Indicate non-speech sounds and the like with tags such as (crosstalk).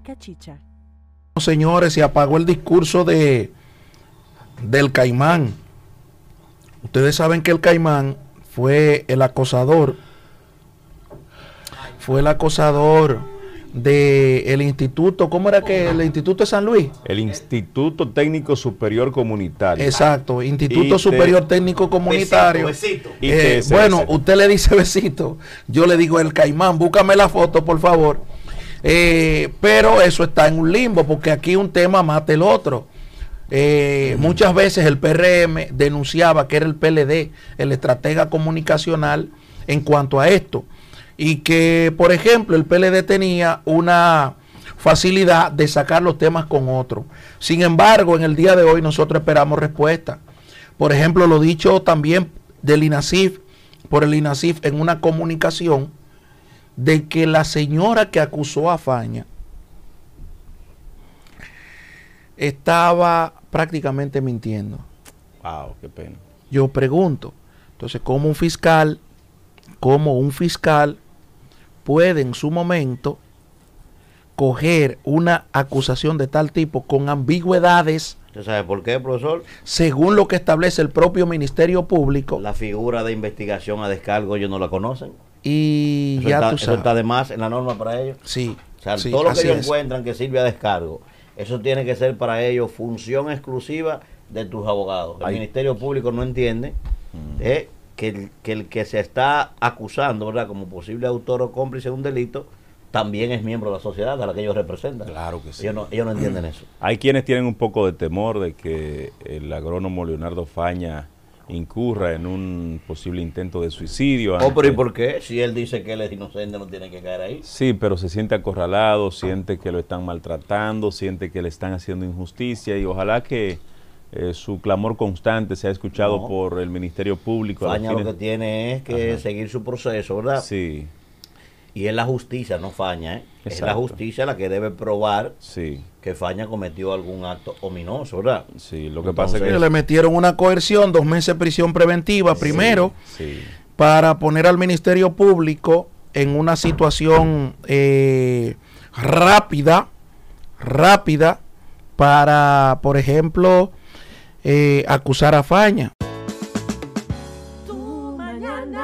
cachicha Señores, se apagó el discurso de del caimán. Ustedes saben que el caimán fue el acosador, fue el acosador de instituto, ¿cómo era que el instituto de San Luis? El Instituto Técnico Superior Comunitario. Exacto, Instituto Superior Técnico Comunitario. Eh, bueno, usted le dice (laughs) besito, yo le digo el caimán, búscame la foto, por favor. Eh, pero eso está en un limbo, porque aquí un tema mata el otro. Eh, muchas veces el PRM denunciaba que era el PLD, el estratega comunicacional, en cuanto a esto. Y que, por ejemplo, el PLD tenía una facilidad de sacar los temas con otro. Sin embargo, en el día de hoy nosotros esperamos respuesta. Por ejemplo, lo dicho también del inacif por el INASIF en una comunicación de que la señora que acusó a Faña estaba prácticamente mintiendo. Wow, qué pena. Yo pregunto, entonces, ¿cómo un fiscal, cómo un fiscal puede en su momento coger una acusación de tal tipo con ambigüedades? ¿Usted por qué, profesor? Según lo que establece el propio Ministerio Público. La figura de investigación a descargo ellos no la conocen. Y ya está, tú sabes. además en la norma para ellos. Sí. O sea, todo lo que ellos encuentran que sirve a descargo, eso tiene que ser para ellos función exclusiva de tus abogados. El Ministerio Público no entiende mm. eh, que, el, que, se está acusando, ¿verdad?, como posible autor o cómplice de un delito, también es miembro de la sociedad a la que ellos representan. Claro que sí. Ellos no, ellos no entienden eso. Hay quienes tienen un poco de temor de que el agrónomo Leonardo Faña incurra en un posible intento de suicidio. Oh, pero ¿y por qué? Si él dice que él es inocente, no tiene que caer ahí. Sí, pero se siente acorralado, siente que lo están maltratando, siente que le están haciendo injusticia y ojalá que eh, su clamor constante sea escuchado por el Ministerio Público. Faña lo que tiene es que seguir su proceso, ¿verdad? Sí. Y es la justicia, no faña, ¿eh? Es la justicia la que debe probar que Faña cometió algún acto ominoso, ¿verdad? Sí, lo que pasa es que... Le metieron una coerción, dos meses de prisión preventiva primero, para poner al Ministerio Público en una situación eh, rápida, rápida, para, por ejemplo, eh, acusar a Faña. Tu mañana,